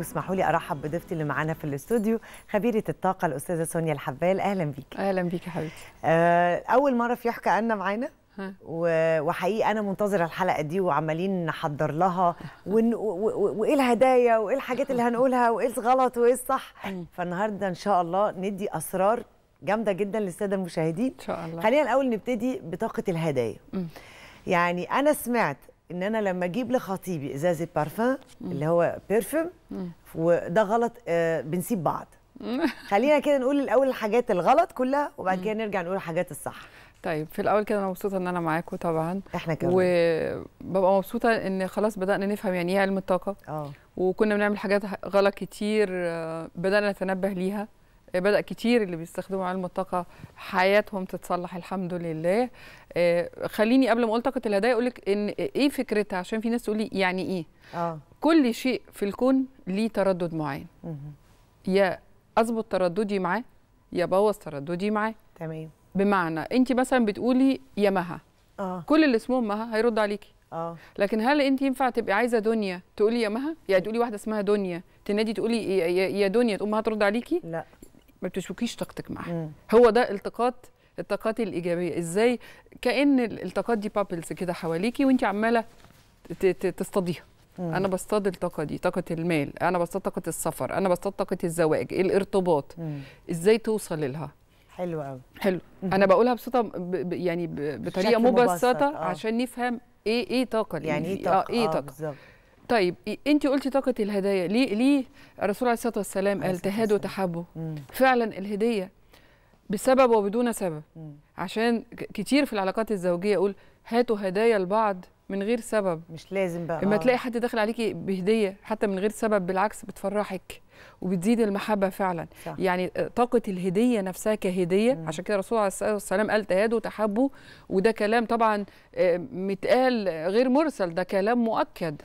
واسمحوا لي ارحب بضيفتي اللي معانا في الاستوديو خبيره الطاقه الاستاذه سونيا الحبال اهلا بيك اهلا بيك يا حبيبتي آه، اول مره في يحكى أنا معانا وحقيقه انا منتظره الحلقه دي وعمالين نحضر لها ون... وايه الهدايا وايه الحاجات اللي هنقولها وايه الغلط وايه الصح فالنهارده ان شاء الله ندي اسرار جامده جدا للساده المشاهدين ان شاء الله خلينا الاول نبتدي بطاقه الهدايا يعني انا سمعت ان انا لما اجيب لخطيبي ازازه بارفان اللي هو بيرفيوم وده غلط آه، بنسيب بعض خلينا كده نقول الاول الحاجات الغلط كلها وبعد كده نرجع نقول الحاجات الصح طيب في الاول كده انا مبسوطه ان انا معاكم طبعا احنا كمان وببقى مبسوطه ان خلاص بدانا نفهم يعني ايه علم الطاقه اه وكنا بنعمل حاجات غلط كتير آه، بدانا نتنبه ليها آه، بدأ كتير اللي بيستخدموا علم الطاقة حياتهم تتصلح الحمد لله آه، خليني قبل ما أقول طاقة الهدايا أقول لك إن إيه فكرتها عشان في ناس تقول لي يعني إيه آه. كل شيء في الكون ليه تردد معين يا أظبط ترددي معاه يا بوظ ترددي معاه تمام بمعنى أنت مثلا بتقولي يا مها آه. كل اللي اسمهم مها هيرد عليكي اه لكن هل انت ينفع تبقي عايزه دنيا تقولي يا مها يعني تقولي واحده اسمها دنيا تنادي تقولي يا دنيا تقوم هترد عليكي لا ما بتشوكيش طاقتك معاه هو ده التقاط الطاقات الايجابيه ازاي كان الطاقات دي بابلز كده حواليكي وانت عماله تصطاديها انا بصطاد الطاقه دي طاقه المال انا بصطاد طاقه السفر انا بصطاد طاقه الزواج الارتباط مم. ازاي توصل لها حلو قوي حلو مم. انا بقولها بصوت ب... يعني ب... بطريقه مبسطه مبسطة. آه. عشان نفهم ايه ايه طاقه يعني ايه طاقه, آه إيه آه، طاقة. آه طيب انت قلتي طاقه الهدايا ليه ليه الرسول عليه الصلاه والسلام قال تهاد تحبوا فعلا الهديه بسبب وبدون سبب مم. عشان كتير في العلاقات الزوجيه يقول هاتوا هدايا لبعض من غير سبب مش لازم بقى لما آه. تلاقي حد داخل عليكي بهديه حتى من غير سبب بالعكس بتفرحك وبتزيد المحبه فعلا صح. يعني آه، طاقه الهديه نفسها كهديه مم. عشان كده الرسول عليه الصلاه والسلام قال تهادوا تحبوا وده كلام طبعا آه، متقال غير مرسل ده كلام مؤكد